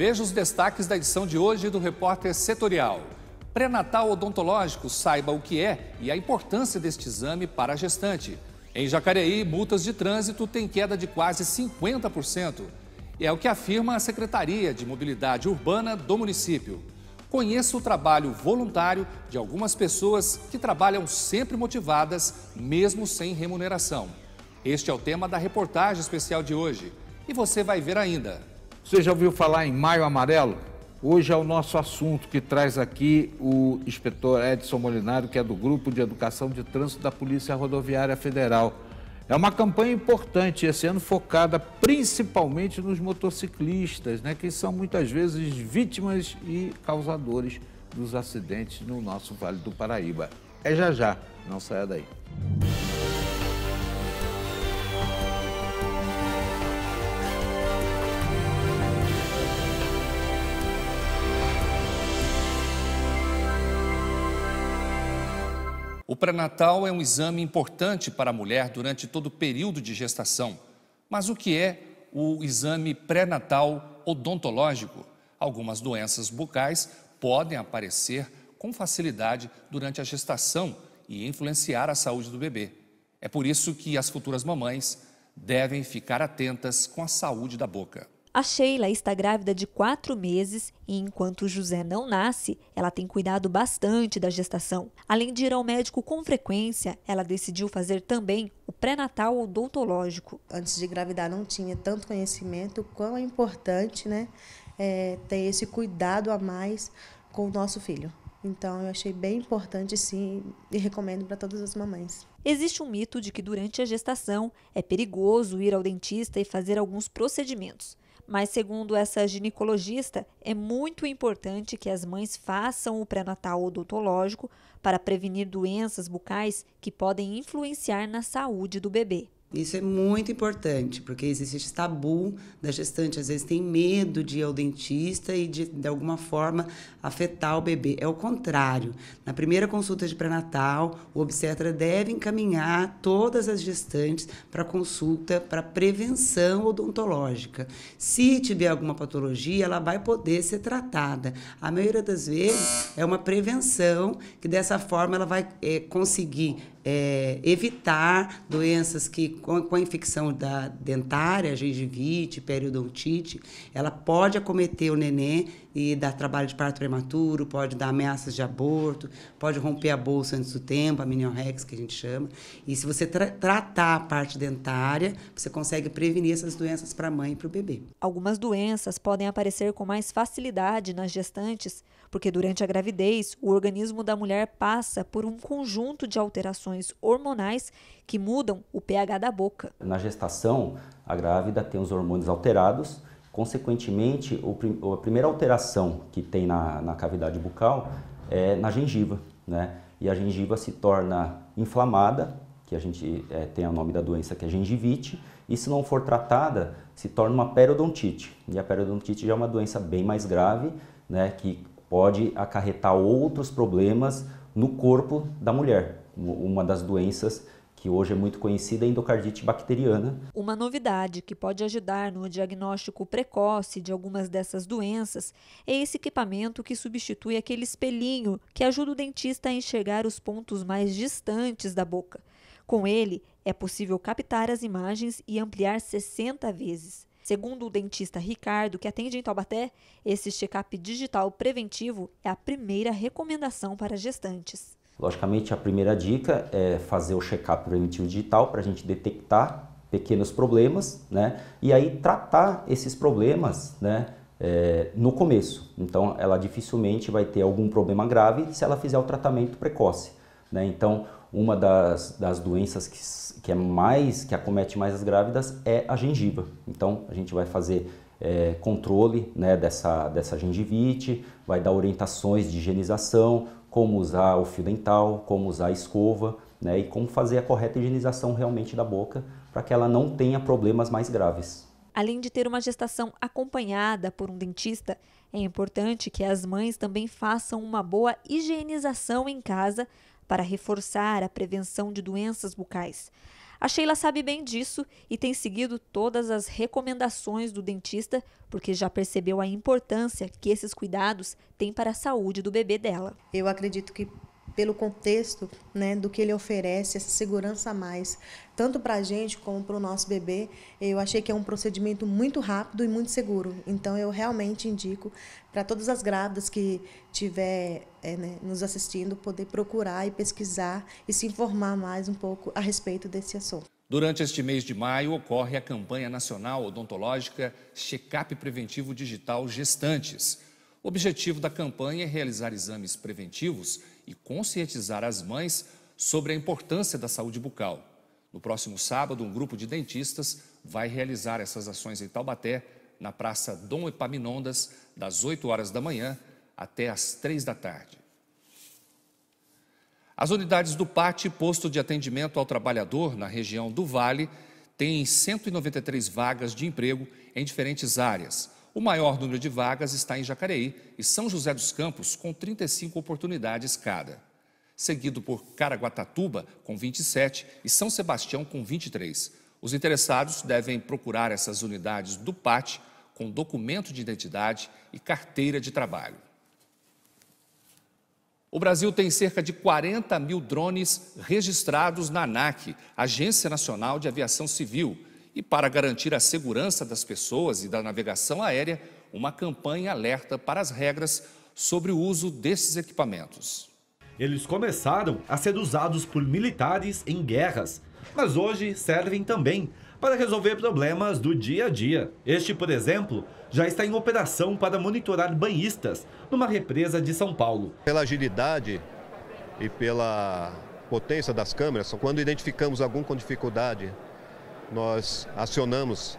Veja os destaques da edição de hoje do Repórter Setorial. Pré-natal odontológico, saiba o que é e a importância deste exame para a gestante. Em Jacareí, multas de trânsito têm queda de quase 50%. É o que afirma a Secretaria de Mobilidade Urbana do município. Conheça o trabalho voluntário de algumas pessoas que trabalham sempre motivadas, mesmo sem remuneração. Este é o tema da reportagem especial de hoje. E você vai ver ainda. Você já ouviu falar em Maio Amarelo? Hoje é o nosso assunto que traz aqui o inspetor Edson Molinário, que é do Grupo de Educação de Trânsito da Polícia Rodoviária Federal. É uma campanha importante esse ano focada principalmente nos motociclistas, né, que são muitas vezes vítimas e causadores dos acidentes no nosso Vale do Paraíba. É já já, não saia daí. O pré-natal é um exame importante para a mulher durante todo o período de gestação. Mas o que é o exame pré-natal odontológico? Algumas doenças bucais podem aparecer com facilidade durante a gestação e influenciar a saúde do bebê. É por isso que as futuras mamães devem ficar atentas com a saúde da boca. A Sheila está grávida de quatro meses e, enquanto José não nasce, ela tem cuidado bastante da gestação. Além de ir ao médico com frequência, ela decidiu fazer também o pré-natal odontológico. Antes de engravidar, não tinha tanto conhecimento quão é importante né, é, ter esse cuidado a mais com o nosso filho. Então, eu achei bem importante, sim, e recomendo para todas as mamães. Existe um mito de que durante a gestação é perigoso ir ao dentista e fazer alguns procedimentos. Mas, segundo essa ginecologista, é muito importante que as mães façam o pré-natal odontológico para prevenir doenças bucais que podem influenciar na saúde do bebê. Isso é muito importante, porque existe esse tabu da gestante, às vezes tem medo de ir ao dentista e de, de alguma forma afetar o bebê. É o contrário. Na primeira consulta de pré-natal, o obstetra deve encaminhar todas as gestantes para consulta para prevenção odontológica. Se tiver alguma patologia, ela vai poder ser tratada. A maioria das vezes é uma prevenção que dessa forma ela vai é, conseguir é, evitar doenças que com, com a infecção da dentária, gengivite, periodontite, ela pode acometer o neném e dar trabalho de parto prematuro, pode dar ameaças de aborto, pode romper a bolsa antes do tempo, a miniorex que a gente chama. E se você tra tratar a parte dentária, você consegue prevenir essas doenças para a mãe e para o bebê. Algumas doenças podem aparecer com mais facilidade nas gestantes, porque durante a gravidez o organismo da mulher passa por um conjunto de alterações hormonais que mudam o pH da boca. Na gestação, a grávida tem os hormônios alterados Consequentemente, o, a primeira alteração que tem na, na cavidade bucal é na gengiva, né? E a gengiva se torna inflamada, que a gente é, tem o nome da doença que é gengivite, e se não for tratada, se torna uma periodontite. E a periodontite já é uma doença bem mais grave, né? Que pode acarretar outros problemas no corpo da mulher. Uma das doenças que hoje é muito conhecida, é a endocardite bacteriana. Uma novidade que pode ajudar no diagnóstico precoce de algumas dessas doenças é esse equipamento que substitui aquele espelhinho que ajuda o dentista a enxergar os pontos mais distantes da boca. Com ele, é possível captar as imagens e ampliar 60 vezes. Segundo o dentista Ricardo, que atende em Taubaté, esse check-up digital preventivo é a primeira recomendação para gestantes. Logicamente, a primeira dica é fazer o check-up preventivo digital para a gente detectar pequenos problemas, né? E aí tratar esses problemas, né? É, no começo. Então, ela dificilmente vai ter algum problema grave se ela fizer o tratamento precoce. Né? Então, uma das, das doenças que, que é mais que acomete mais as grávidas é a gengiva. Então, a gente vai fazer é, controle né, dessa, dessa gengivite, vai dar orientações de higienização, como usar o fio dental, como usar a escova né, e como fazer a correta higienização realmente da boca para que ela não tenha problemas mais graves. Além de ter uma gestação acompanhada por um dentista, é importante que as mães também façam uma boa higienização em casa para reforçar a prevenção de doenças bucais. A Sheila sabe bem disso e tem seguido todas as recomendações do dentista porque já percebeu a importância que esses cuidados têm para a saúde do bebê dela. Eu acredito que pelo contexto né, do que ele oferece, essa segurança a mais, tanto para a gente como para o nosso bebê. Eu achei que é um procedimento muito rápido e muito seguro. Então, eu realmente indico para todas as grávidas que estiver é, né, nos assistindo poder procurar e pesquisar e se informar mais um pouco a respeito desse assunto. Durante este mês de maio, ocorre a campanha nacional odontológica Checap Preventivo Digital Gestantes. O objetivo da campanha é realizar exames preventivos e conscientizar as mães sobre a importância da saúde bucal. No próximo sábado, um grupo de dentistas vai realizar essas ações em Taubaté, na Praça Dom Epaminondas, das 8 horas da manhã até as 3 da tarde. As unidades do PAT, Posto de Atendimento ao Trabalhador, na região do Vale, têm 193 vagas de emprego em diferentes áreas. O maior número de vagas está em Jacareí e São José dos Campos, com 35 oportunidades cada. Seguido por Caraguatatuba, com 27, e São Sebastião, com 23. Os interessados devem procurar essas unidades do PAT com documento de identidade e carteira de trabalho. O Brasil tem cerca de 40 mil drones registrados na ANAC, Agência Nacional de Aviação Civil e para garantir a segurança das pessoas e da navegação aérea, uma campanha alerta para as regras sobre o uso desses equipamentos. Eles começaram a ser usados por militares em guerras, mas hoje servem também para resolver problemas do dia a dia. Este, por exemplo, já está em operação para monitorar banhistas numa represa de São Paulo. Pela agilidade e pela potência das câmeras, quando identificamos algum com dificuldade nós acionamos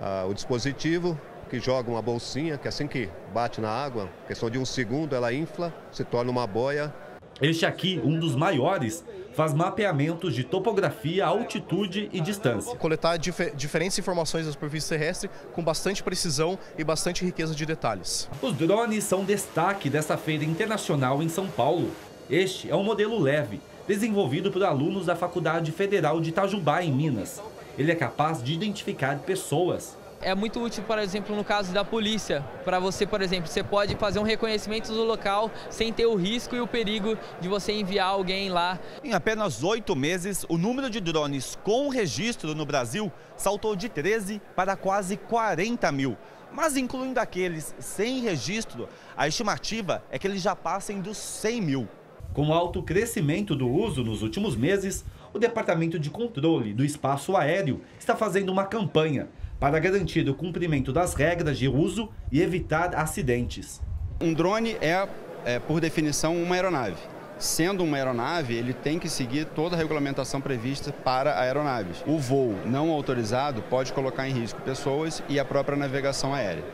ah, o dispositivo que joga uma bolsinha, que assim que bate na água, questão de um segundo, ela infla, se torna uma boia. Este aqui, um dos maiores, faz mapeamentos de topografia, altitude e distância. Coletar diferentes informações da superfície terrestre com bastante precisão e bastante riqueza de detalhes. Os drones são destaque dessa feira internacional em São Paulo. Este é um modelo leve, desenvolvido por alunos da Faculdade Federal de Itajubá, em Minas, ele é capaz de identificar pessoas. É muito útil, por exemplo, no caso da polícia, para você, por exemplo, você pode fazer um reconhecimento do local sem ter o risco e o perigo de você enviar alguém lá. Em apenas oito meses, o número de drones com registro no Brasil saltou de 13 para quase 40 mil. Mas incluindo aqueles sem registro, a estimativa é que eles já passem dos 100 mil. Com o alto crescimento do uso nos últimos meses, o Departamento de Controle do Espaço Aéreo está fazendo uma campanha para garantir o cumprimento das regras de uso e evitar acidentes. Um drone é, é por definição, uma aeronave. Sendo uma aeronave, ele tem que seguir toda a regulamentação prevista para aeronaves. O voo não autorizado pode colocar em risco pessoas e a própria navegação aérea.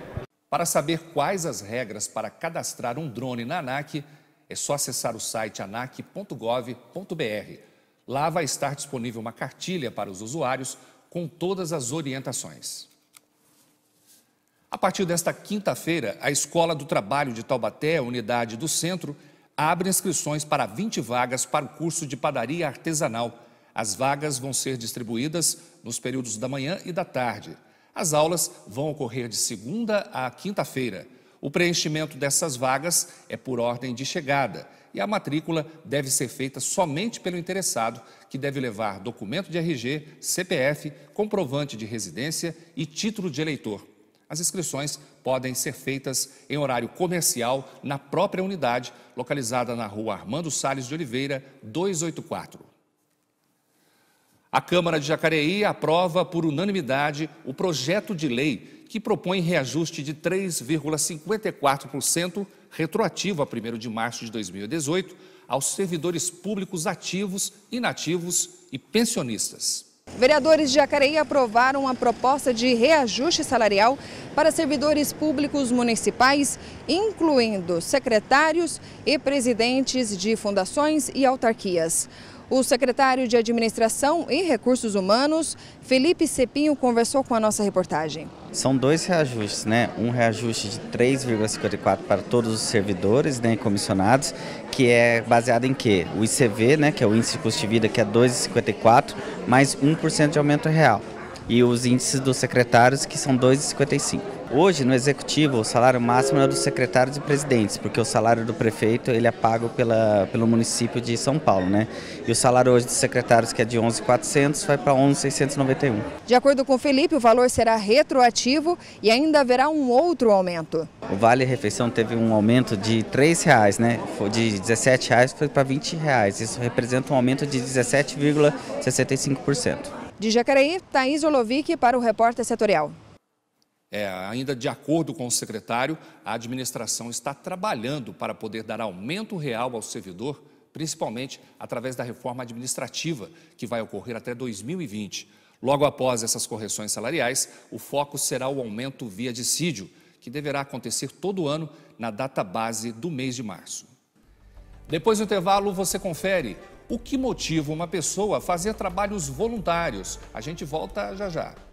Para saber quais as regras para cadastrar um drone na ANAC, é só acessar o site anac.gov.br. Lá vai estar disponível uma cartilha para os usuários com todas as orientações. A partir desta quinta-feira, a Escola do Trabalho de Taubaté, unidade do centro, abre inscrições para 20 vagas para o curso de padaria artesanal. As vagas vão ser distribuídas nos períodos da manhã e da tarde. As aulas vão ocorrer de segunda a quinta-feira. O preenchimento dessas vagas é por ordem de chegada e a matrícula deve ser feita somente pelo interessado, que deve levar documento de RG, CPF, comprovante de residência e título de eleitor. As inscrições podem ser feitas em horário comercial na própria unidade, localizada na rua Armando Salles de Oliveira, 284. A Câmara de Jacareí aprova por unanimidade o projeto de lei que propõe reajuste de 3,54% retroativo a 1 de março de 2018 aos servidores públicos ativos, inativos e pensionistas. Vereadores de Jacareí aprovaram a proposta de reajuste salarial para servidores públicos municipais, incluindo secretários e presidentes de fundações e autarquias. O secretário de Administração e Recursos Humanos, Felipe Cepinho, conversou com a nossa reportagem. São dois reajustes, né? Um reajuste de 3,54 para todos os servidores né, comissionados, que é baseado em quê? O ICV, né, que é o índice de custo de vida, que é 2,54, mais 1% de aumento real. E os índices dos secretários, que são 2,55. Hoje, no executivo, o salário máximo é do secretário de presidentes, porque o salário do prefeito ele é pago pela, pelo município de São Paulo, né? E o salário hoje dos secretários, que é de 11.400, vai para 11.691. De acordo com o Felipe, o valor será retroativo e ainda haverá um outro aumento. O Vale Refeição teve um aumento de R$ reais, né? De R$ 17,00 foi para R$ 20,00. Isso representa um aumento de 17,65%. De Jacareí, Thaís Olovic para o Repórter Setorial. É, ainda de acordo com o secretário, a administração está trabalhando para poder dar aumento real ao servidor, principalmente através da reforma administrativa que vai ocorrer até 2020. Logo após essas correções salariais, o foco será o aumento via dissídio, que deverá acontecer todo ano na data base do mês de março. Depois do intervalo, você confere o que motiva uma pessoa a fazer trabalhos voluntários. A gente volta já já.